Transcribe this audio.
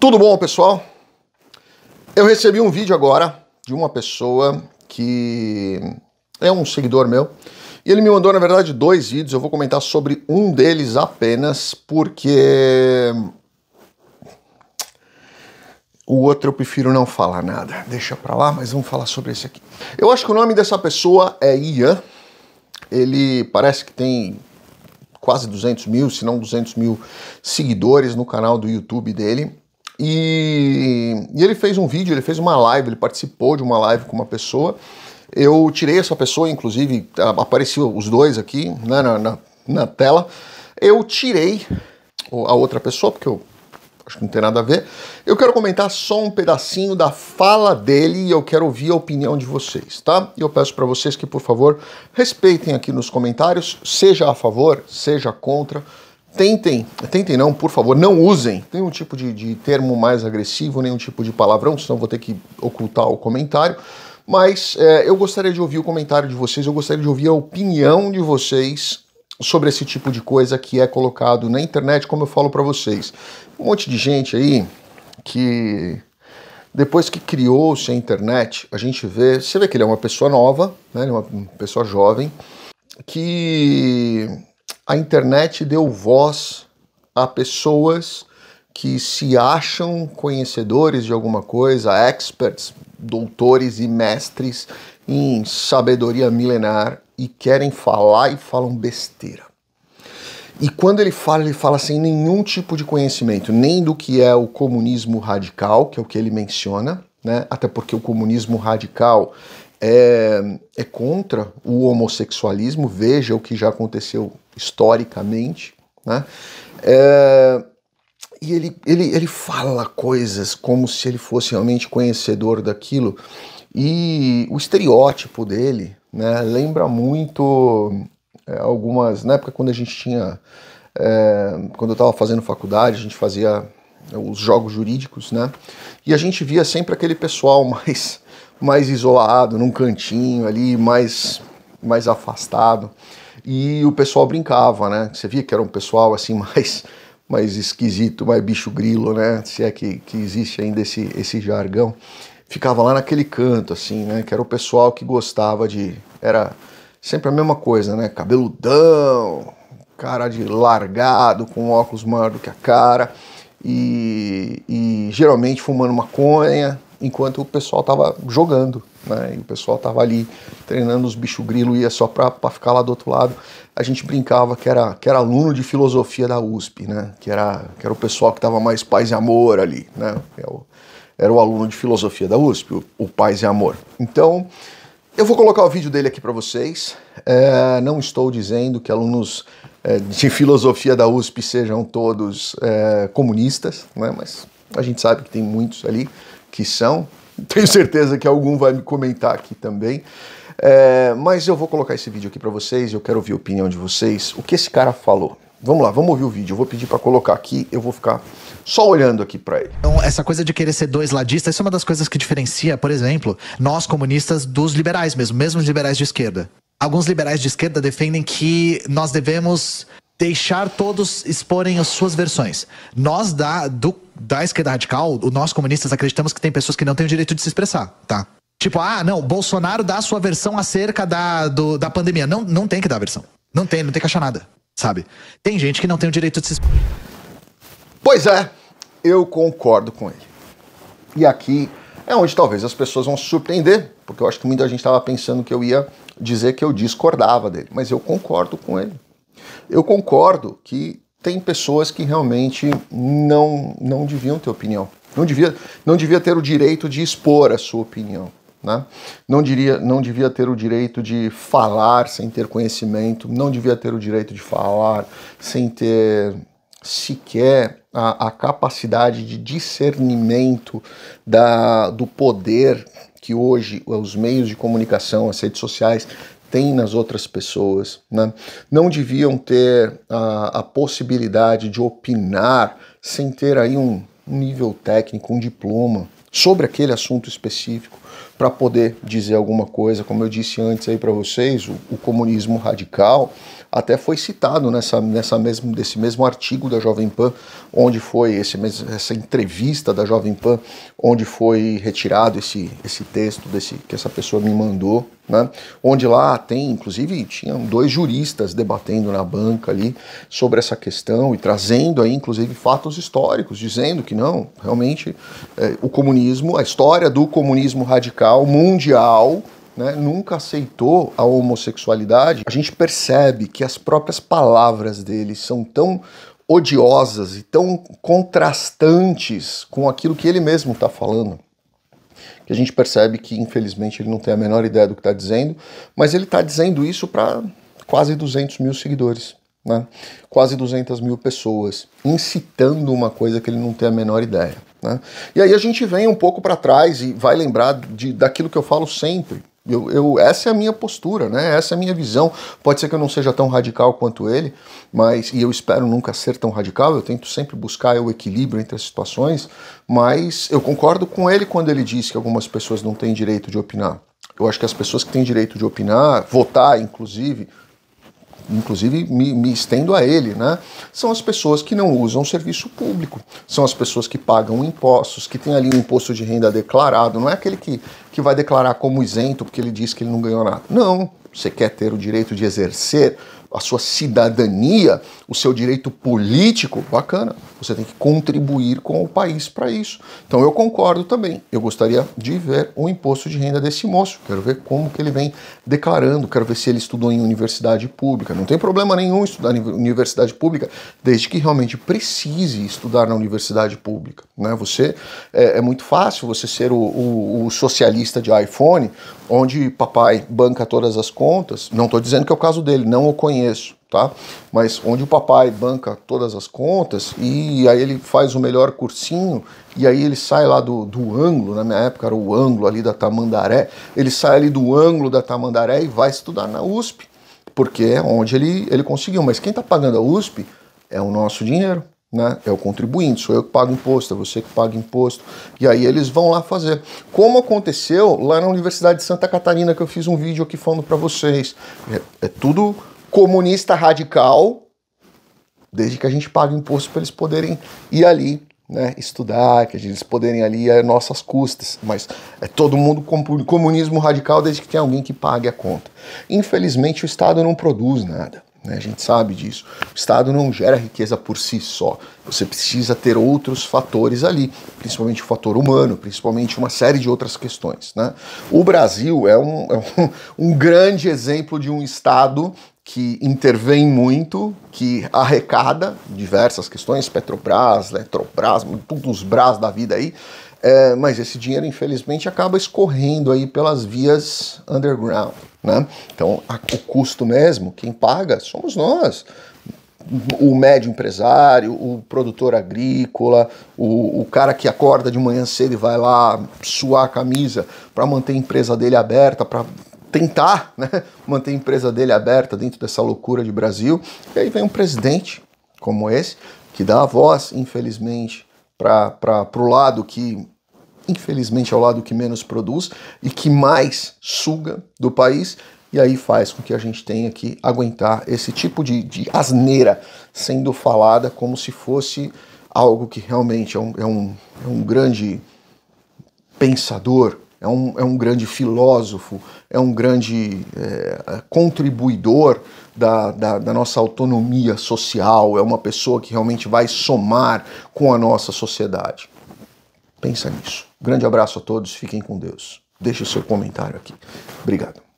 Tudo bom, pessoal? Eu recebi um vídeo agora de uma pessoa que é um seguidor meu. E ele me mandou, na verdade, dois vídeos. Eu vou comentar sobre um deles apenas, porque o outro eu prefiro não falar nada. Deixa pra lá, mas vamos falar sobre esse aqui. Eu acho que o nome dessa pessoa é Ian. Ele parece que tem quase 200 mil, se não 200 mil seguidores no canal do YouTube dele. E, e, ele fez um vídeo, ele fez uma live, ele participou de uma live com uma pessoa. Eu tirei essa pessoa, inclusive apareceu os dois aqui né, na, na, na, tela. Eu tirei a outra pessoa, porque eu acho que não tem nada a ver. Eu quero comentar só um pedacinho da fala dele e eu quero ouvir a opinião de vocês, tá? E eu peço para vocês que, por favor, respeitem aqui nos comentários, seja a favor, seja contra tentem, tentem não, por favor, não usem nenhum tipo de, de termo mais agressivo, nenhum tipo de palavrão, senão vou ter que ocultar o comentário. Mas é, eu gostaria de ouvir o comentário de vocês, eu gostaria de ouvir a opinião de vocês sobre esse tipo de coisa que é colocado na internet, como eu falo para vocês. Um monte de gente aí que depois que criou-se a internet, a gente vê, você vê que ele é uma pessoa nova, né, é uma pessoa jovem, que a internet deu voz a pessoas que se acham conhecedores de alguma coisa, experts, doutores e mestres em sabedoria milenar e querem falar e falam besteira. E quando ele fala, ele fala sem nenhum tipo de conhecimento, nem do que é o comunismo radical, que é o que ele menciona, né? até porque o comunismo radical é, é contra o homossexualismo, veja o que já aconteceu historicamente, né? É, e ele, ele, ele fala coisas como se ele fosse realmente conhecedor daquilo. E o estereótipo dele né, lembra muito é, algumas. Na época, quando a gente tinha. É, quando eu estava fazendo faculdade, a gente fazia é, os jogos jurídicos, né? E a gente via sempre aquele pessoal mais, mais isolado, num cantinho ali, mais, mais afastado e o pessoal brincava, né? Você via que era um pessoal assim mais mais esquisito, mais bicho grilo, né? Se é que, que existe ainda esse, esse jargão. Ficava lá naquele canto, assim, né? Que era o pessoal que gostava de. Era sempre a mesma coisa, né? Cabeludão, cara de largado, com óculos maior do que a cara, e, e geralmente fumando maconha, enquanto o pessoal estava jogando, né? o pessoal estava ali treinando os bicho grilo, ia só para ficar lá do outro lado. A gente brincava que era, que era aluno de filosofia da USP, né? Que era, que era o pessoal que estava mais paz e amor ali, né? Era é o, era o aluno de filosofia da USP, o, o paz e amor. Então, eu vou colocar o vídeo dele aqui para vocês. É, não estou dizendo que alunos é, de filosofia da USP sejam todos é, comunistas, né? mas a gente sabe que tem muitos ali que são. Tenho certeza que algum vai me comentar aqui também. É, mas eu vou colocar esse vídeo aqui para vocês, eu quero ouvir a opinião de vocês. O que esse cara falou? Vamos lá, vamos ouvir o vídeo. Eu vou pedir para colocar aqui, eu vou ficar só olhando aqui para ele. Então, essa coisa de querer ser dois ladistas, isso é uma das coisas que diferencia, por exemplo, nós comunistas dos liberais mesmo, mesmo os liberais de esquerda. Alguns liberais de esquerda defendem que nós devemos deixar todos exporem as suas versões. Nós da do da esquerda radical, nós comunistas acreditamos que tem pessoas que não têm o direito de se expressar, tá? Tipo, ah, não, Bolsonaro dá a sua versão acerca da, do, da pandemia. Não, não tem que dar a versão. Não tem, não tem que achar nada, sabe? Tem gente que não tem o direito de se expressar. Pois é, eu concordo com ele. E aqui é onde talvez as pessoas vão se surpreender, porque eu acho que muita gente estava pensando que eu ia dizer que eu discordava dele, mas eu concordo com ele. Eu concordo que tem pessoas que realmente não, não deviam ter opinião. Não devia, não devia ter o direito de expor a sua opinião. Né? Não, diria, não devia ter o direito de falar sem ter conhecimento, não devia ter o direito de falar sem ter sequer a, a capacidade de discernimento da, do poder que hoje os meios de comunicação, as redes sociais tem nas outras pessoas, né? não deviam ter a, a possibilidade de opinar sem ter aí um, um nível técnico, um diploma sobre aquele assunto específico para poder dizer alguma coisa. Como eu disse antes aí para vocês, o, o, comunismo radical até foi citado nessa, nessa mesmo, desse mesmo artigo da Jovem Pan, onde foi esse, essa entrevista da Jovem Pan, onde foi retirado esse, esse texto desse, que essa pessoa me mandou, né? onde lá tem, inclusive, tinham dois juristas debatendo na banca ali sobre essa questão e trazendo aí, inclusive, fatos históricos, dizendo que não, realmente, é, o comunismo, a história do comunismo radical radical mundial né, nunca aceitou a homossexualidade, a gente percebe que as próprias palavras dele são tão odiosas e tão contrastantes com aquilo que ele mesmo está falando. Que a gente percebe que, infelizmente, ele não tem a menor ideia do que está dizendo, mas ele está dizendo isso para quase 200 mil seguidores né? quase 200 mil pessoas, incitando uma coisa que ele não tem a menor ideia. Né? E aí a gente vem um pouco para trás e vai lembrar de, daquilo que eu falo sempre. Eu, eu, essa é a minha postura, né? essa é a minha visão. Pode ser que eu não seja tão radical quanto ele, mas e eu espero nunca ser tão radical. Eu tento sempre buscar o equilíbrio entre as situações, mas eu concordo com ele quando ele diz que algumas pessoas não têm direito de opinar. Eu acho que as pessoas que têm direito de opinar, votar inclusive, inclusive me, me, estendo a ele, né? São as pessoas que não usam serviço público, são as pessoas que pagam impostos, que tem ali um imposto de renda declarado, não é aquele que, que vai declarar como isento porque ele diz que ele não ganhou nada. Não, você quer ter o direito de exercer a sua cidadania, o seu direito político, bacana, você tem que contribuir com o país para isso. Então eu concordo também. Eu gostaria de ver o imposto de renda desse moço. Quero ver como que ele vem declarando, quero ver se ele estudou em universidade pública. Não tem problema nenhum estudar em universidade pública, desde que realmente precise estudar na universidade pública. Né? Você é, é muito fácil você ser o, o, o socialista de iPhone, onde papai banca todas as contas. Não estou dizendo que é o caso dele, não o conheço conheço, tá? Mas onde o papai banca todas as contas e aí ele faz o melhor cursinho e aí ele sai lá do, do ângulo, na minha época era o ângulo ali da Tamandaré, ele sai ali do ângulo da Tamandaré e vai estudar na USP, porque é onde ele, ele conseguiu. Mas quem está pagando a USP é o nosso dinheiro. Né? É o contribuinte, sou eu que pago imposto, é você que paga imposto. E aí eles vão lá fazer. Como aconteceu lá na Universidade de Santa Catarina, que eu fiz um vídeo aqui falando para vocês. É, é, tudo comunista radical, desde que a gente pague imposto para eles poderem ir ali, né, estudar, que eles poderem ali a é, nossas custas, mas é todo mundo comunismo radical desde que tem alguém que pague a conta. Infelizmente o Estado não produz nada. Né, a gente sabe disso. O Estado não gera riqueza por si só. Você precisa ter outros fatores ali, principalmente o fator humano, principalmente uma série de outras questões. Né? O Brasil é, um, é um, um grande exemplo de um Estado que intervém muito, que arrecada diversas questões, Petrobras, Eletrobras, todos os Bras da vida aí, é, mas esse dinheiro, infelizmente, acaba escorrendo aí pelas vias underground, né? Então, a, o custo mesmo, quem paga somos nós, o médio empresário, o produtor agrícola, o, o, cara que acorda de manhã cedo e vai lá suar a camisa para manter a empresa dele aberta, para tentar né, manter a empresa dele aberta dentro dessa loucura de Brasil. E aí vem um presidente como esse, que dá a voz, infelizmente, para o lado que, infelizmente, é o lado que menos produz e que mais suga do país. E aí faz com que a gente tenha que aguentar esse tipo de, de asneira sendo falada como se fosse algo que realmente é um, é um, é um grande pensador é um, é um grande filósofo, é um grande é, é, contribuidor da, da, da, nossa autonomia social, é uma pessoa que realmente vai somar com a nossa sociedade. Pensa nisso. Grande abraço a todos, fiquem com Deus. Deixe o seu comentário aqui. Obrigado.